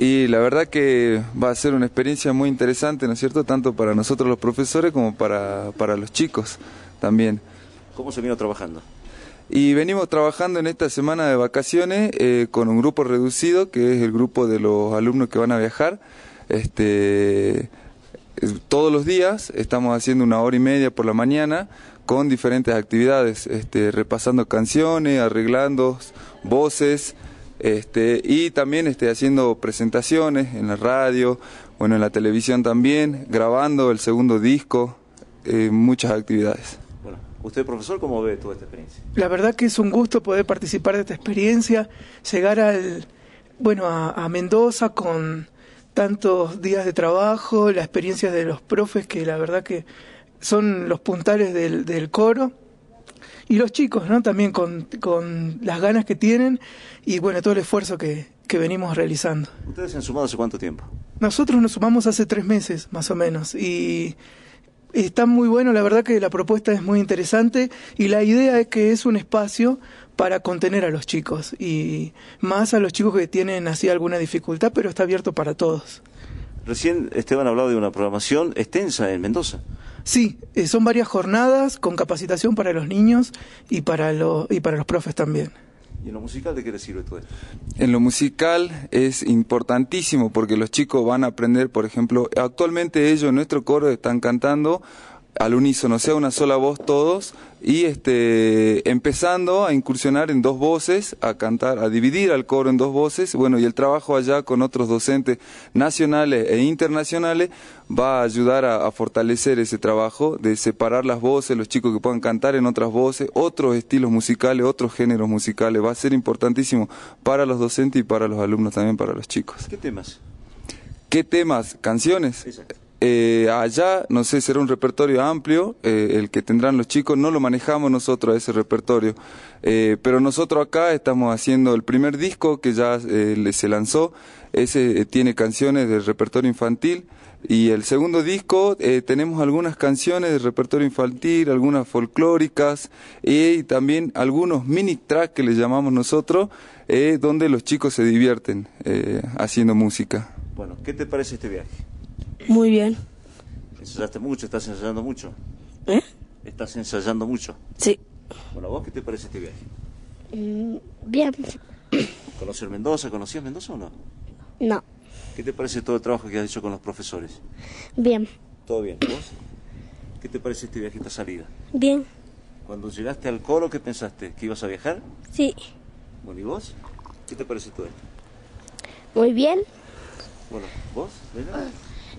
Y la verdad que va a ser una experiencia muy interesante, ¿no es cierto?, tanto para nosotros los profesores como para, los chicos también. ¿Cómo se vino trabajando? Y venimos trabajando en esta semana de vacaciones eh, con un grupo reducido, que es el grupo de los alumnos que van a viajar. Este, eh, todos los días estamos haciendo una hora y media por la mañana con diferentes actividades, este, repasando canciones, arreglando voces. Este, y también este, haciendo presentaciones en la radio, bueno, en la televisión también, grabando el segundo disco, eh, muchas actividades. Bueno, usted profesor, ¿cómo ve toda esta experiencia? La verdad que es un gusto poder participar de esta experiencia, llegar al, bueno, a, Mendoza con tantos días de trabajo, la experiencia de los profes que la verdad que son los puntales del, del coro y los chicos, ¿no? También con, con las ganas que tienen y bueno, todo el esfuerzo que, que venimos realizando. ¿Ustedes se han sumado hace cuánto tiempo? Nosotros nos sumamos hace tres meses, más o menos, y está muy bueno, la verdad que la propuesta es muy interesante y la idea es que es un espacio para contener a los chicos y más a los chicos que tienen así alguna dificultad, pero está abierto para todos. Recién Esteban ha hablado de una programación extensa en Mendoza. Sí, eh, son varias jornadas con capacitación para los niños y para, y para los profes también. ¿Y en lo musical de qué les sirve todo esto? En lo musical es importantísimo porque los chicos van a aprender, por ejemplo, actualmente ellos, en nuestro coro, están cantando al unísono, sea una sola voz todos y este empezando a incursionar en dos voces, a cantar, a dividir al coro en dos voces, bueno, y el trabajo allá con otros docentes nacionales e internacionales va a ayudar a, a fortalecer ese trabajo de separar las voces, los chicos que puedan cantar en otras voces, otros estilos musicales, otros géneros musicales, va a ser importantísimo para los docentes y para los alumnos también, para los chicos. ¿Qué temas? ¿Qué temas? ¿Canciones? Eh, allá, no sé, será un repertorio amplio, eh, el que tendrán los chicos, no lo manejamos nosotros ese repertorio, eh, pero nosotros acá estamos haciendo el primer disco que ya eh, se lanzó, ese tiene canciones del repertorio infantil, y el segundo disco tenemos algunas canciones del repertorio infantil, algunas folclóricas, y también algunos mini tracks que le llamamos nosotros, donde los chicos se divierten haciendo música. Bueno, ¿qué te parece este viaje? Muy bien. ¿Ensayaste mucho? ¿Estás ensayando mucho? ¿Eh? ¿Estás ensayando mucho? Sí. Bueno, vos qué te parece este viaje? Mm, bien. ¿Conocer Mendoza? ¿Conocías Mendoza o no? No. ¿Qué te parece todo el trabajo que has hecho con los profesores? Bien. ¿Todo bien? ¿Vos? ¿Qué te parece este viaje, esta salida? Bien. Cuando llegaste al coro, ¿qué pensaste? ¿Que ibas a viajar? Sí. Bueno, ¿y vos? ¿Qué te parece todo esto? Muy bien. Bueno, ¿vos?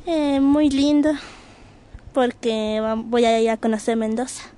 Eh, muy lindo, porque voy a ir a conocer Mendoza.